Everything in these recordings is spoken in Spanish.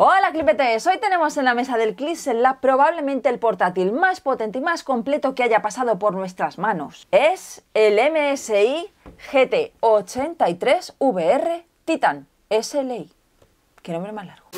Hola Clipetes, hoy tenemos en la mesa del en Lab probablemente el portátil más potente y más completo que haya pasado por nuestras manos. Es el MSI GT83 VR Titan SLI. Qué nombre más largo.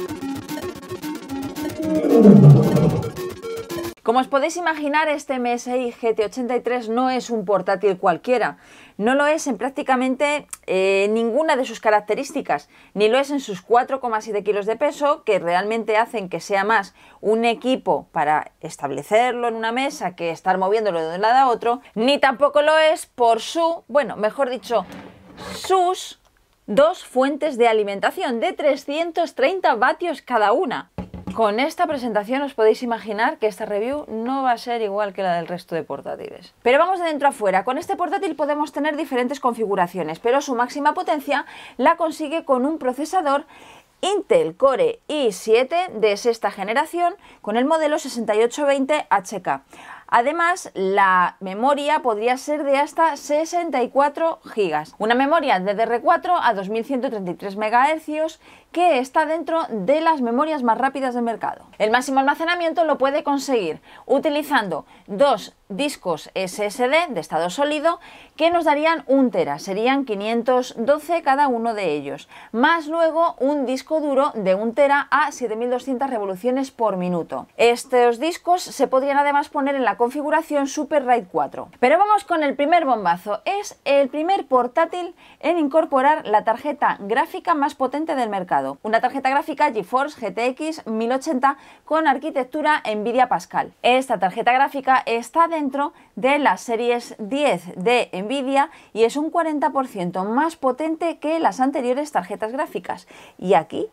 Como os podéis imaginar, este MSI GT83 no es un portátil cualquiera. No lo es en prácticamente eh, ninguna de sus características, ni lo es en sus 4,7 kilos de peso, que realmente hacen que sea más un equipo para establecerlo en una mesa que estar moviéndolo de un lado a otro, ni tampoco lo es por su, bueno, mejor dicho, sus dos fuentes de alimentación de 330 vatios cada una. Con esta presentación os podéis imaginar que esta review no va a ser igual que la del resto de portátiles. Pero vamos de dentro a fuera. Con este portátil podemos tener diferentes configuraciones, pero su máxima potencia la consigue con un procesador Intel Core i7 de sexta generación con el modelo 6820HK. Además, la memoria podría ser de hasta 64 GB. Una memoria DDR4 a 2133 MHz que está dentro de las memorias más rápidas del mercado. El máximo almacenamiento lo puede conseguir utilizando dos discos SSD de estado sólido que nos darían un tera, serían 512 cada uno de ellos, más luego un disco duro de un tera a 7200 revoluciones por minuto. Estos discos se podrían además poner en la configuración Super RAID 4. Pero vamos con el primer bombazo, es el primer portátil en incorporar la tarjeta gráfica más potente del mercado una tarjeta gráfica GeForce GTX 1080 con arquitectura Nvidia Pascal. Esta tarjeta gráfica está dentro de las series 10 de Nvidia y es un 40% más potente que las anteriores tarjetas gráficas. Y aquí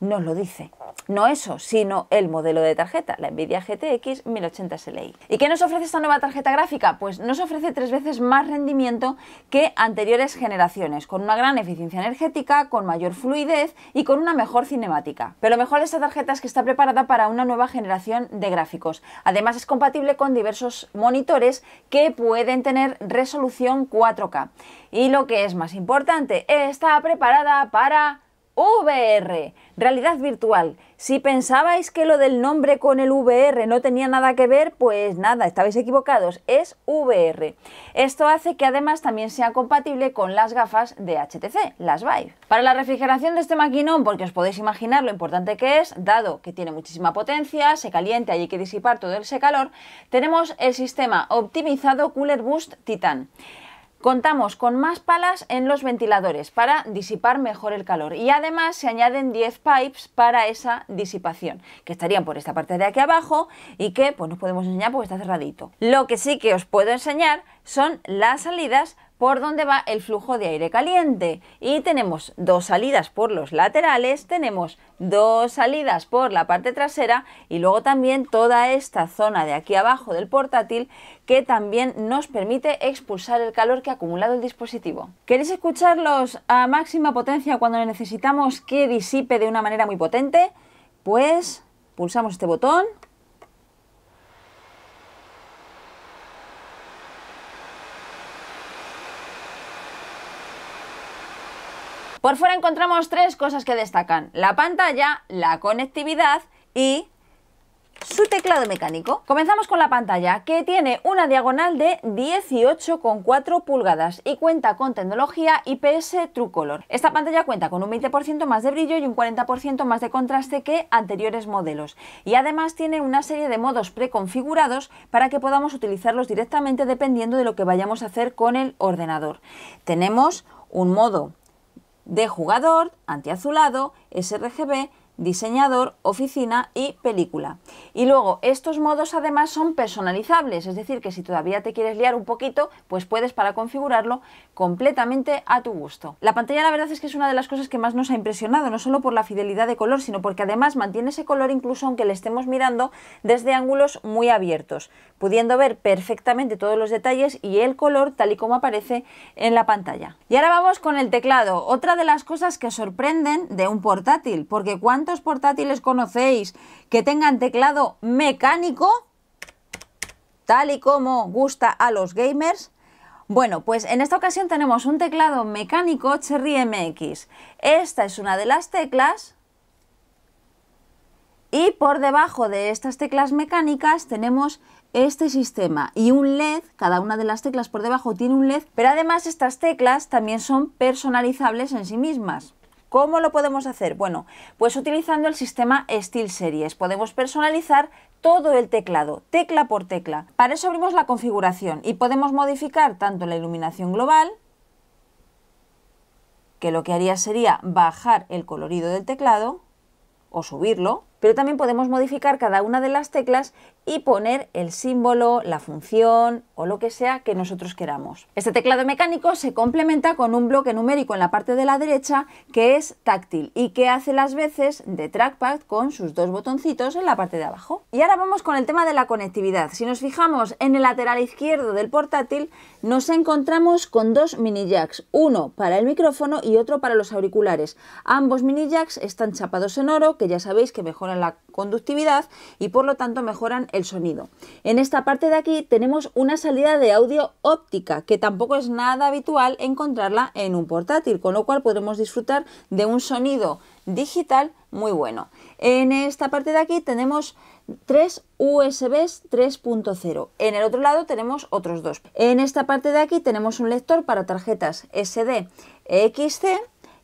nos lo dice. No eso, sino el modelo de tarjeta, la Nvidia GTX 1080 SLI. ¿Y qué nos ofrece esta nueva tarjeta gráfica? Pues nos ofrece tres veces más rendimiento que anteriores generaciones, con una gran eficiencia energética, con mayor fluidez y con una mejor cinemática. Pero lo mejor de esta tarjeta es que está preparada para una nueva generación de gráficos. Además es compatible con diversos monitores que pueden tener resolución 4K. Y lo que es más importante, está preparada para VR, realidad virtual. Si pensabais que lo del nombre con el VR no tenía nada que ver, pues nada, estabais equivocados, es VR. Esto hace que además también sea compatible con las gafas de HTC, las Vive. Para la refrigeración de este maquinón, porque os podéis imaginar lo importante que es, dado que tiene muchísima potencia, se calienta y hay que disipar todo ese calor, tenemos el sistema optimizado Cooler Boost Titan. Contamos con más palas en los ventiladores para disipar mejor el calor y además se añaden 10 pipes para esa disipación, que estarían por esta parte de aquí abajo y que pues no podemos enseñar porque está cerradito. Lo que sí que os puedo enseñar son las salidas por donde va el flujo de aire caliente. Y tenemos dos salidas por los laterales, tenemos dos salidas por la parte trasera y luego también toda esta zona de aquí abajo del portátil que también nos permite expulsar el calor que ha acumulado el dispositivo. ¿Queréis escucharlos a máxima potencia cuando necesitamos que disipe de una manera muy potente? Pues pulsamos este botón Por fuera encontramos tres cosas que destacan. La pantalla, la conectividad y su teclado mecánico. Comenzamos con la pantalla, que tiene una diagonal de 18,4 pulgadas y cuenta con tecnología IPS True Color. Esta pantalla cuenta con un 20% más de brillo y un 40% más de contraste que anteriores modelos. Y además tiene una serie de modos preconfigurados para que podamos utilizarlos directamente dependiendo de lo que vayamos a hacer con el ordenador. Tenemos un modo de jugador antiazulado, sRGB diseñador, oficina y película. Y luego, estos modos además son personalizables, es decir, que si todavía te quieres liar un poquito, pues puedes para configurarlo completamente a tu gusto. La pantalla la verdad es que es una de las cosas que más nos ha impresionado, no solo por la fidelidad de color, sino porque además mantiene ese color incluso aunque le estemos mirando desde ángulos muy abiertos, pudiendo ver perfectamente todos los detalles y el color tal y como aparece en la pantalla. Y ahora vamos con el teclado, otra de las cosas que sorprenden de un portátil, porque cuánto portátiles conocéis que tengan teclado mecánico? Tal y como gusta a los gamers. Bueno, pues en esta ocasión tenemos un teclado mecánico Cherry MX. Esta es una de las teclas y por debajo de estas teclas mecánicas tenemos este sistema y un LED, cada una de las teclas por debajo tiene un LED, pero además estas teclas también son personalizables en sí mismas. ¿Cómo lo podemos hacer? Bueno, pues utilizando el sistema SteelSeries podemos personalizar todo el teclado, tecla por tecla. Para eso abrimos la configuración y podemos modificar tanto la iluminación global, que lo que haría sería bajar el colorido del teclado o subirlo, pero también podemos modificar cada una de las teclas y poner el símbolo, la función o lo que sea que nosotros queramos. Este teclado mecánico se complementa con un bloque numérico en la parte de la derecha que es táctil y que hace las veces de trackpad con sus dos botoncitos en la parte de abajo. Y ahora vamos con el tema de la conectividad. Si nos fijamos en el lateral izquierdo del portátil nos encontramos con dos mini jacks, uno para el micrófono y otro para los auriculares. Ambos mini jacks están chapados en oro que ya sabéis que mejor la conductividad y por lo tanto mejoran el sonido. En esta parte de aquí tenemos una salida de audio óptica que tampoco es nada habitual encontrarla en un portátil, con lo cual podremos disfrutar de un sonido digital muy bueno. En esta parte de aquí tenemos tres USBs 3.0. En el otro lado tenemos otros dos. En esta parte de aquí tenemos un lector para tarjetas SD XC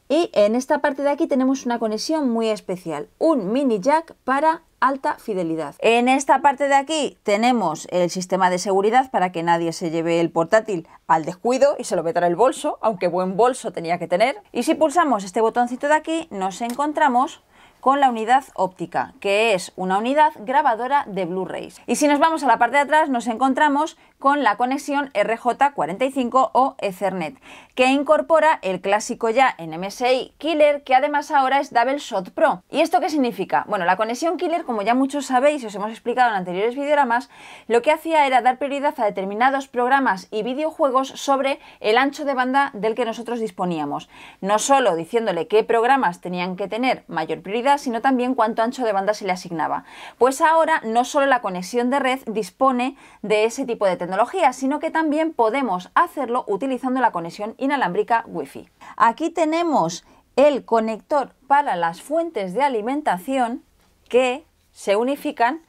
y en esta parte de aquí tenemos una conexión muy especial, un mini jack para alta fidelidad. En esta parte de aquí tenemos el sistema de seguridad para que nadie se lleve el portátil al descuido y se lo en el bolso, aunque buen bolso tenía que tener. Y si pulsamos este botoncito de aquí nos encontramos con la unidad óptica, que es una unidad grabadora de Blu-rays. Y si nos vamos a la parte de atrás, nos encontramos con la conexión RJ45 o Ethernet, que incorpora el clásico ya en MSI Killer, que además ahora es Double Shot Pro. ¿Y esto qué significa? Bueno, la conexión Killer, como ya muchos sabéis y os hemos explicado en anteriores videogramas, lo que hacía era dar prioridad a determinados programas y videojuegos sobre el ancho de banda del que nosotros disponíamos. No solo diciéndole qué programas tenían que tener mayor prioridad, sino también cuánto ancho de banda se le asignaba. Pues ahora no solo la conexión de red dispone de ese tipo de tecnología, sino que también podemos hacerlo utilizando la conexión inalámbrica Wi-Fi. Aquí tenemos el conector para las fuentes de alimentación que se unifican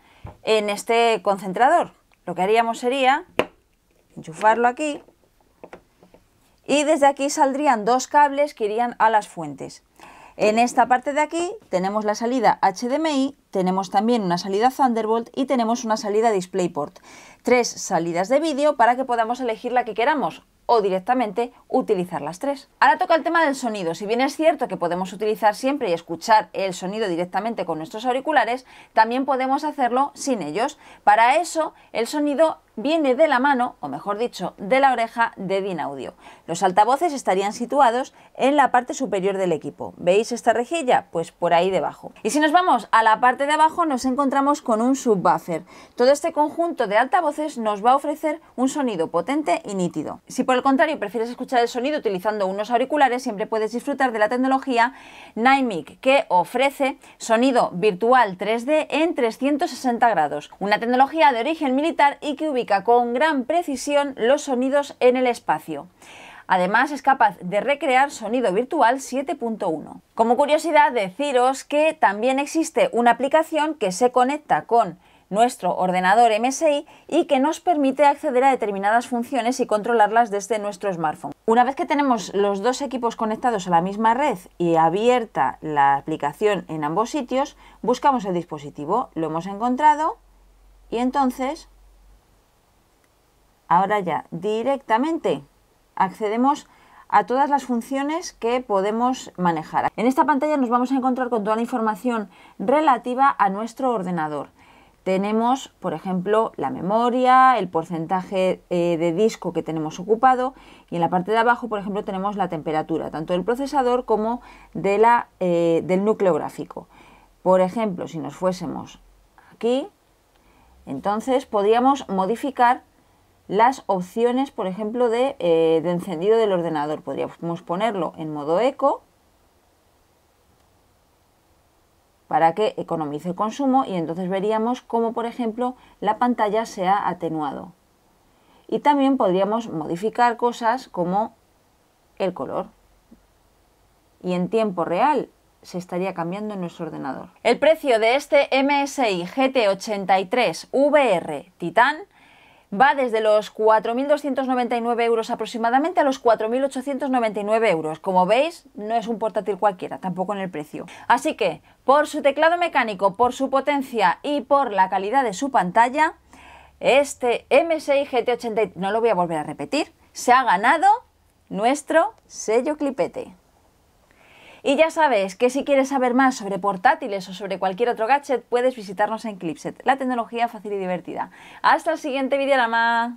en este concentrador. Lo que haríamos sería enchufarlo aquí y desde aquí saldrían dos cables que irían a las fuentes. En esta parte de aquí tenemos la salida HDMI, tenemos también una salida Thunderbolt y tenemos una salida DisplayPort. Tres salidas de vídeo para que podamos elegir la que queramos o directamente utilizar las tres. Ahora toca el tema del sonido. Si bien es cierto que podemos utilizar siempre y escuchar el sonido directamente con nuestros auriculares, también podemos hacerlo sin ellos. Para eso, el sonido viene de la mano, o mejor dicho, de la oreja de Dinaudio. Los altavoces estarían situados en la parte superior del equipo. ¿Veis esta rejilla? Pues por ahí debajo. Y si nos vamos a la parte de abajo nos encontramos con un subwoofer. Todo este conjunto de altavoces nos va a ofrecer un sonido potente y nítido. Si por al contrario prefieres escuchar el sonido utilizando unos auriculares, siempre puedes disfrutar de la tecnología Nimic, que ofrece sonido virtual 3D en 360 grados, una tecnología de origen militar y que ubica con gran precisión los sonidos en el espacio. Además, es capaz de recrear sonido virtual 7.1. Como curiosidad, deciros que también existe una aplicación que se conecta con nuestro ordenador MSI y que nos permite acceder a determinadas funciones y controlarlas desde nuestro smartphone. Una vez que tenemos los dos equipos conectados a la misma red y abierta la aplicación en ambos sitios, buscamos el dispositivo, lo hemos encontrado y entonces, ahora ya directamente accedemos a todas las funciones que podemos manejar. En esta pantalla nos vamos a encontrar con toda la información relativa a nuestro ordenador. Tenemos, por ejemplo, la memoria, el porcentaje eh, de disco que tenemos ocupado y en la parte de abajo, por ejemplo, tenemos la temperatura, tanto del procesador como de la, eh, del núcleo gráfico. Por ejemplo, si nos fuésemos aquí, entonces podríamos modificar las opciones, por ejemplo, de eh, encendido del ordenador. Podríamos ponerlo en modo eco para que economice el consumo y entonces veríamos cómo, por ejemplo, la pantalla se ha atenuado. Y también podríamos modificar cosas como el color. Y en tiempo real se estaría cambiando en nuestro ordenador. El precio de este MSI GT83 VR Titan va desde los 4.299 euros aproximadamente a los 4.899 euros. Como veis, no es un portátil cualquiera, tampoco en el precio. Así que, por su teclado mecánico, por su potencia y por la calidad de su pantalla, este MSI GT80, no lo voy a volver a repetir, se ha ganado nuestro sello clipete. Y ya sabes que si quieres saber más sobre portátiles o sobre cualquier otro gadget, puedes visitarnos en Clipset, la tecnología fácil y divertida. Hasta el siguiente más.